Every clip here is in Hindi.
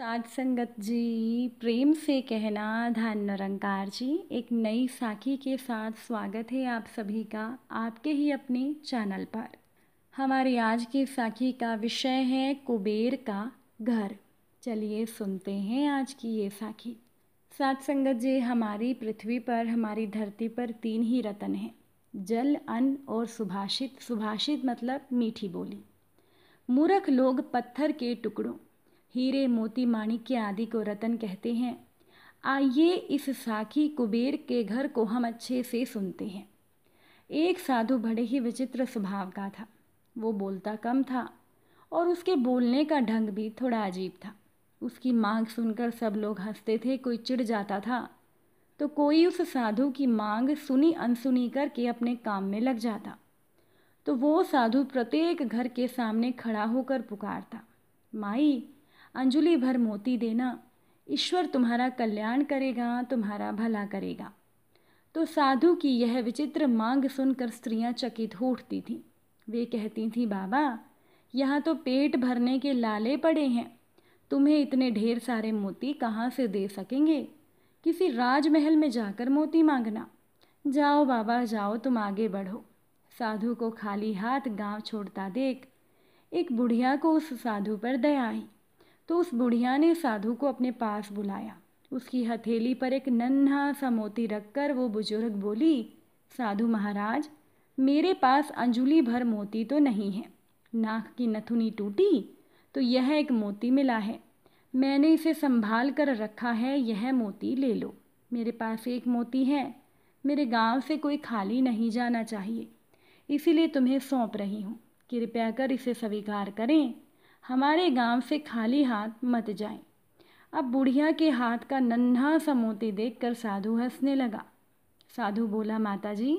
साध संगत जी प्रेम से कहना धन निरंकार जी एक नई साखी के साथ स्वागत है आप सभी का आपके ही अपने चैनल पर हमारे आज की साखी का विषय है कुबेर का घर चलिए सुनते हैं आज की ये साखी साध संगत जी हमारी पृथ्वी पर हमारी धरती पर तीन ही रतन हैं जल अन्न और सुभाषित सुभाषित मतलब मीठी बोली मूर्ख लोग पत्थर के टुकड़ों हीरे मोती माणिक्य आदि को रतन कहते हैं आइए इस साखी कुबेर के घर को हम अच्छे से सुनते हैं एक साधु बड़े ही विचित्र स्वभाव का था वो बोलता कम था और उसके बोलने का ढंग भी थोड़ा अजीब था उसकी मांग सुनकर सब लोग हंसते थे कोई चिढ़ जाता था तो कोई उस साधु की मांग सुनी अनसुनी करके अपने काम में लग जाता तो वो साधु प्रत्येक घर के सामने खड़ा होकर पुकारता माई अंजुली भर मोती देना ईश्वर तुम्हारा कल्याण करेगा तुम्हारा भला करेगा तो साधु की यह विचित्र मांग सुनकर स्त्रियां चकित हो उठती थीं वे कहती थीं बाबा यहाँ तो पेट भरने के लाले पड़े हैं तुम्हें इतने ढेर सारे मोती कहाँ से दे सकेंगे किसी राजमहल में जाकर मोती मांगना जाओ बाबा जाओ तुम आगे बढ़ो साधु को खाली हाथ गांव छोड़ता देख एक बुढ़िया को उस साधु पर दया आई तो उस बुढ़िया ने साधु को अपने पास बुलाया उसकी हथेली पर एक नन्हा सा मोती रखकर वो बुजुर्ग बोली साधु महाराज मेरे पास अंजुली भर मोती तो नहीं है नाक की नथुनी टूटी तो यह एक मोती मिला है मैंने इसे संभाल कर रखा है यह मोती ले लो मेरे पास एक मोती है मेरे गांव से कोई खाली नहीं जाना चाहिए इसीलिए तुम्हें सौंप रही हूँ कृपया कर इसे स्वीकार करें हमारे गांव से खाली हाथ मत जाएं। अब बुढ़िया के हाथ का नन्हा सा मोती देखकर साधु हंसने लगा साधु बोला माता जी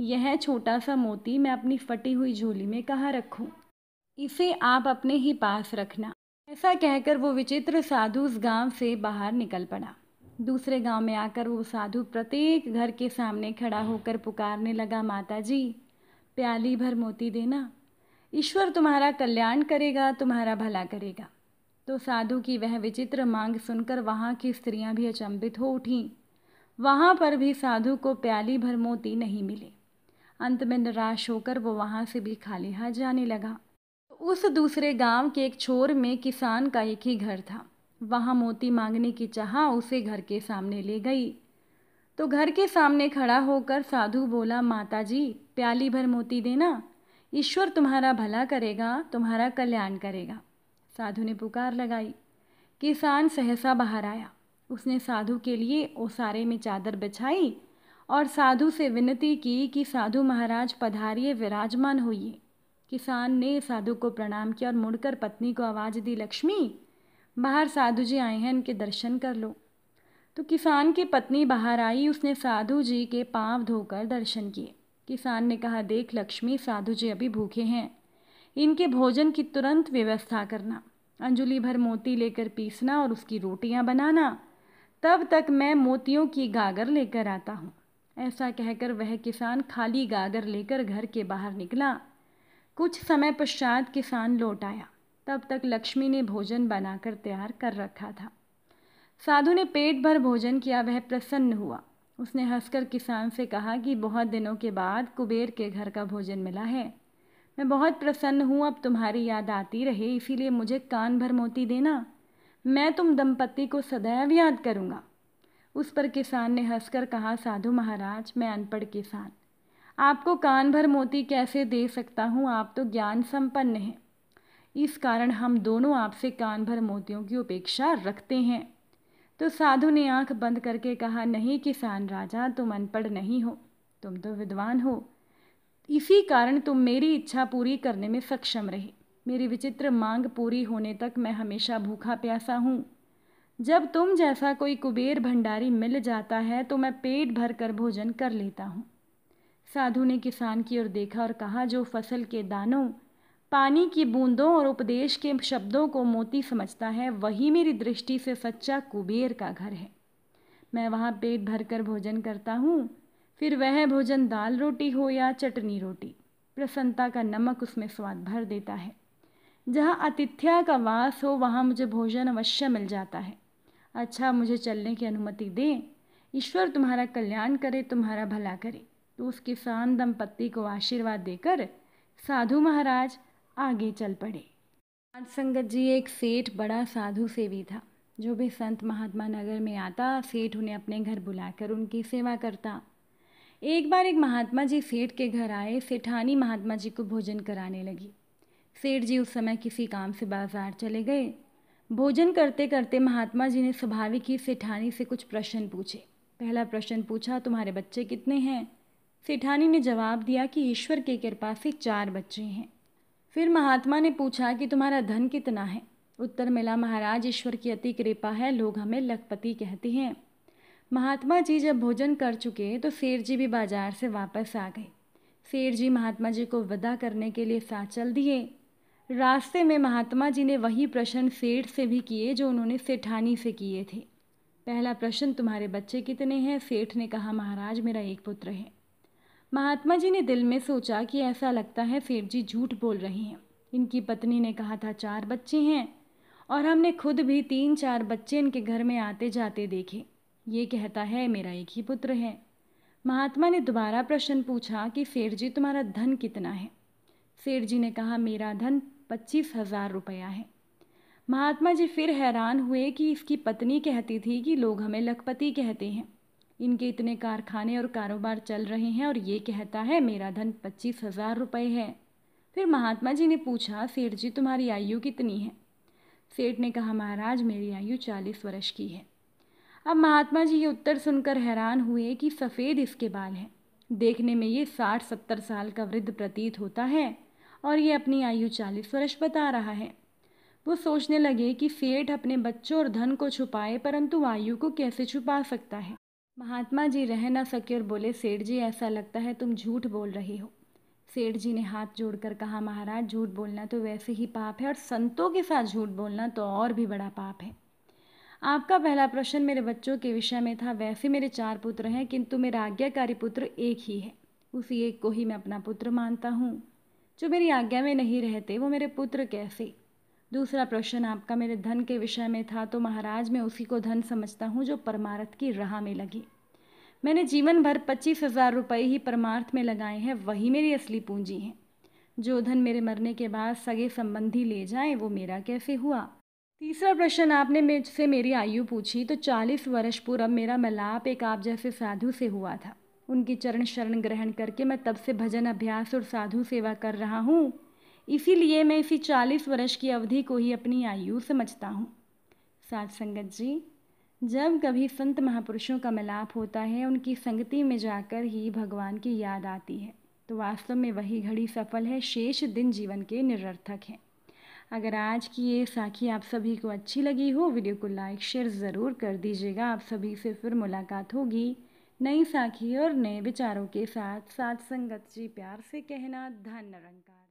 यह छोटा सा मोती मैं अपनी फटी हुई झोली में कहाँ रखूं? इसे आप अपने ही पास रखना ऐसा कहकर वो विचित्र साधु उस गांव से बाहर निकल पड़ा दूसरे गांव में आकर वो साधु प्रत्येक घर के सामने खड़ा होकर पुकारने लगा माता जी प्याली भर मोती देना ईश्वर तुम्हारा कल्याण करेगा तुम्हारा भला करेगा तो साधु की वह विचित्र मांग सुनकर वहाँ की स्त्रियाँ भी अचंभित हो उठीं वहाँ पर भी साधु को प्याली भर मोती नहीं मिले अंत में निराश होकर वो वहाँ से भी खाली हाथ जाने लगा उस दूसरे गांव के एक छोर में किसान का एक ही घर था वहाँ मोती मांगने की चाह उसे घर के सामने ले गई तो घर के सामने खड़ा होकर साधु बोला जी प्याली भर मोती देना ईश्वर तुम्हारा भला करेगा तुम्हारा कल्याण करेगा साधु ने पुकार लगाई किसान सहसा बाहर आया उसने साधु के लिए ओसारे में चादर बिछाई और साधु से विनती की कि साधु महाराज पधारिए विराजमान होइए किसान ने साधु को प्रणाम किया और मुड़कर पत्नी को आवाज़ दी लक्ष्मी बाहर साधु जी आए हैं उनके दर्शन कर लो तो किसान की पत्नी बाहर आई उसने साधु जी के पाँव धोकर दर्शन किए किसान ने कहा देख लक्ष्मी साधु जी अभी भूखे हैं इनके भोजन की तुरंत व्यवस्था करना अंजुली भर मोती लेकर पीसना और उसकी रोटियां बनाना तब तक मैं मोतियों की गागर लेकर आता हूँ ऐसा कहकर वह किसान खाली गागर लेकर घर के बाहर निकला कुछ समय पश्चात किसान लौट आया तब तक लक्ष्मी ने भोजन बनाकर तैयार कर रखा था साधु ने पेट भर भोजन किया वह प्रसन्न हुआ उसने हंसकर किसान से कहा कि बहुत दिनों के बाद कुबेर के घर का भोजन मिला है मैं बहुत प्रसन्न हूँ अब तुम्हारी याद आती रहे इसीलिए मुझे कान भर मोती देना मैं तुम दंपति को सदैव याद करूँगा उस पर किसान ने हंसकर कहा साधु महाराज मैं अनपढ़ किसान आपको कान भर मोती कैसे दे सकता हूँ आप तो ज्ञान संपन्न हैं इस कारण हम दोनों आपसे कान भर मोतियों की उपेक्षा रखते हैं तो साधु ने आंख बंद करके कहा नहीं किसान राजा तुम अनपढ़ नहीं हो तुम तो विद्वान हो इसी कारण तुम मेरी इच्छा पूरी करने में सक्षम रहे मेरी विचित्र मांग पूरी होने तक मैं हमेशा भूखा प्यासा हूँ जब तुम जैसा कोई कुबेर भंडारी मिल जाता है तो मैं पेट भर कर भोजन कर लेता हूँ साधु ने किसान की ओर देखा और कहा जो फसल के दानों पानी की बूंदों और उपदेश के शब्दों को मोती समझता है वही मेरी दृष्टि से सच्चा कुबेर का घर है मैं वहाँ पेट भरकर भोजन करता हूँ फिर वह भोजन दाल रोटी हो या चटनी रोटी प्रसन्नता का नमक उसमें स्वाद भर देता है जहाँ आतिथ्या का वास हो वहाँ मुझे भोजन अवश्य मिल जाता है अच्छा मुझे चलने की अनुमति दें ईश्वर तुम्हारा कल्याण करे तुम्हारा भला करे तो उस किसान दंपत्ति को आशीर्वाद देकर साधु महाराज आगे चल पड़े आज संगत जी एक सेठ बड़ा साधु सेवी था जो भी संत महात्मा नगर में आता सेठ उन्हें अपने घर बुलाकर उनकी सेवा करता एक बार एक महात्मा जी सेठ के घर आए सेठानी महात्मा जी को भोजन कराने लगी सेठ जी उस समय किसी काम से बाजार चले गए भोजन करते करते महात्मा जी ने स्वाभाविक ही सेठानी से कुछ प्रश्न पूछे पहला प्रश्न पूछा तुम्हारे बच्चे कितने हैं सेठानी ने जवाब दिया कि ईश्वर की कृपा से चार बच्चे हैं फिर महात्मा ने पूछा कि तुम्हारा धन कितना है उत्तर मिला महाराज ईश्वर की अति कृपा है लोग हमें लखपति कहते हैं महात्मा जी जब भोजन कर चुके तो शेर जी भी बाजार से वापस आ गए शेर जी महात्मा जी को विदा करने के लिए साथ चल दिए रास्ते में महात्मा जी ने वही प्रश्न सेठ से भी किए जो उन्होंने सेठानी से किए थे पहला प्रश्न तुम्हारे बच्चे कितने हैं सेठ ने कहा महाराज मेरा एक पुत्र है महात्मा जी ने दिल में सोचा कि ऐसा लगता है सेठ जी झूठ बोल रहे हैं इनकी पत्नी ने कहा था चार बच्चे हैं और हमने खुद भी तीन चार बच्चे इनके घर में आते जाते देखे ये कहता है मेरा एक ही पुत्र है महात्मा ने दोबारा प्रश्न पूछा कि सेठ जी तुम्हारा धन कितना है सेठ जी ने कहा मेरा धन पच्चीस हजार रुपया है महात्मा जी फिर हैरान हुए कि इसकी पत्नी कहती थी कि लोग हमें लखपति कहते हैं इनके इतने कारखाने और कारोबार चल रहे हैं और ये कहता है मेरा धन पच्चीस हजार रुपये है फिर महात्मा जी ने पूछा सेठ जी तुम्हारी आयु कितनी है सेठ ने कहा महाराज मेरी आयु चालीस वर्ष की है अब महात्मा जी ये उत्तर सुनकर हैरान हुए कि सफ़ेद इसके बाल हैं देखने में ये साठ सत्तर साल का वृद्ध प्रतीत होता है और ये अपनी आयु चालीस वर्ष बता रहा है वो सोचने लगे कि सेठ अपने बच्चों और धन को छुपाए परंतु आयु को कैसे छुपा सकता है महात्मा जी रह ना सके और बोले सेठ जी ऐसा लगता है तुम झूठ बोल रहे हो सेठ जी ने हाथ जोड़कर कहा महाराज झूठ बोलना तो वैसे ही पाप है और संतों के साथ झूठ बोलना तो और भी बड़ा पाप है आपका पहला प्रश्न मेरे बच्चों के विषय में था वैसे मेरे चार पुत्र हैं किंतु मेरा आज्ञाकारी पुत्र एक ही है उसी एक को ही मैं अपना पुत्र मानता हूँ जो मेरी आज्ञा में नहीं रहते वो मेरे पुत्र कैसे दूसरा प्रश्न आपका मेरे धन के विषय में था तो महाराज मैं उसी को धन समझता हूँ जो परमार्थ की राह में लगी मैंने जीवन भर पच्चीस हज़ार रुपये ही परमार्थ में लगाए हैं वही मेरी असली पूंजी है जो धन मेरे मरने के बाद सगे संबंधी ले जाए वो मेरा कैसे हुआ तीसरा प्रश्न आपने मुझसे मेरी आयु पूछी तो चालीस वर्ष पूर्व मेरा मिलाप एक आप जैसे साधु से हुआ था उनकी चरण शरण ग्रहण करके मैं तब से भजन अभ्यास और साधु सेवा कर रहा हूँ इसीलिए मैं इसी चालीस वर्ष की अवधि को ही अपनी आयु समझता हूँ साध संगत जी जब कभी संत महापुरुषों का मिलाप होता है उनकी संगति में जाकर ही भगवान की याद आती है तो वास्तव में वही घड़ी सफल है शेष दिन जीवन के निरर्थक हैं अगर आज की ये साखी आप सभी को अच्छी लगी हो वीडियो को लाइक शेयर ज़रूर कर दीजिएगा आप सभी से फिर मुलाकात होगी नई साखी और नए विचारों के साथ साथ संगत जी प्यार से कहना धन निरंकार